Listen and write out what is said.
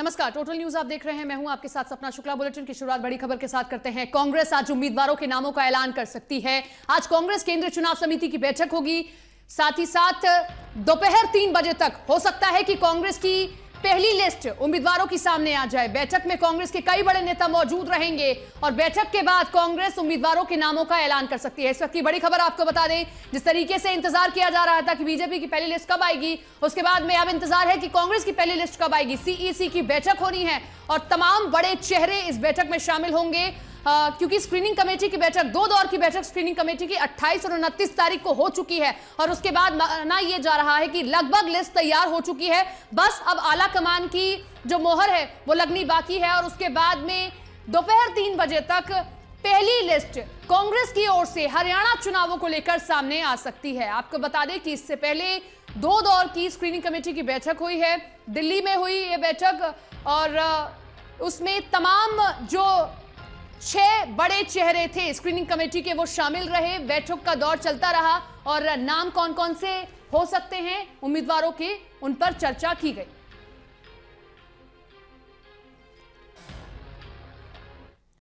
नमस्कार total news आप देख रहे हैं मैं हूं आपके साथ सपना शुक्ला बुलेटिन की शुरुआत बड़ी खबर के साथ करते हैं कांग्रेस आज उम्मीदवारों के नामों का ऐलान कर सकती है आज कांग्रेस केंद्रीय चुनाव समिति की बैठक होगी साथ ही साथ दोपहर तीन बजे तक हो सकता है कि कांग्रेस की पहली लिस्ट उम्मीदवारों के सामने आ जाए बैठक में कांग्रेस के कई बड़े नेता मौजूद रहेंगे और बैठक के बाद कांग्रेस उम्मीदवारों के नामों का ऐलान कर सकती है इस वक्त की बड़ी खबर आपको बता दें जिस तरीके से इंतजार किया जा रहा था कि बीजेपी की पहली लिस्ट कब आएगी उसके बाद में अब इंतजार है कि कांग्रेस की पहली लिस्ट कब आएगी सीईसी की बैठक होनी है और तमाम बड़े चेहरे इस बैठक में शामिल होंगे क्योंकि स्क्रीनिंग कमेटी की बैठक दो दौर की बैठक स्क्रीनिंग कमेटी की 28 और 29 तारीख को हो चुकी है और उसके बाद माना यह जा रहा है कि लगभग लिस्ट तैयार हो चुकी है बस अब आला कमान की जो मोहर है वो लगनी बाकी है और उसके बाद में दोपहर तीन बजे तक पहली लिस्ट कांग्रेस की ओर से हरियाणा चुनावों को लेकर सामने आ सकती है आपको बता दें कि इससे पहले दो दौर की स्क्रीनिंग कमेटी की बैठक हुई है दिल्ली में हुई ये बैठक और उसमें तमाम जो छह बड़े चेहरे थे स्क्रीनिंग कमेटी के वो शामिल रहे बैठक का दौर चलता रहा और नाम कौन कौन से हो सकते हैं उम्मीदवारों के उन पर चर्चा की गई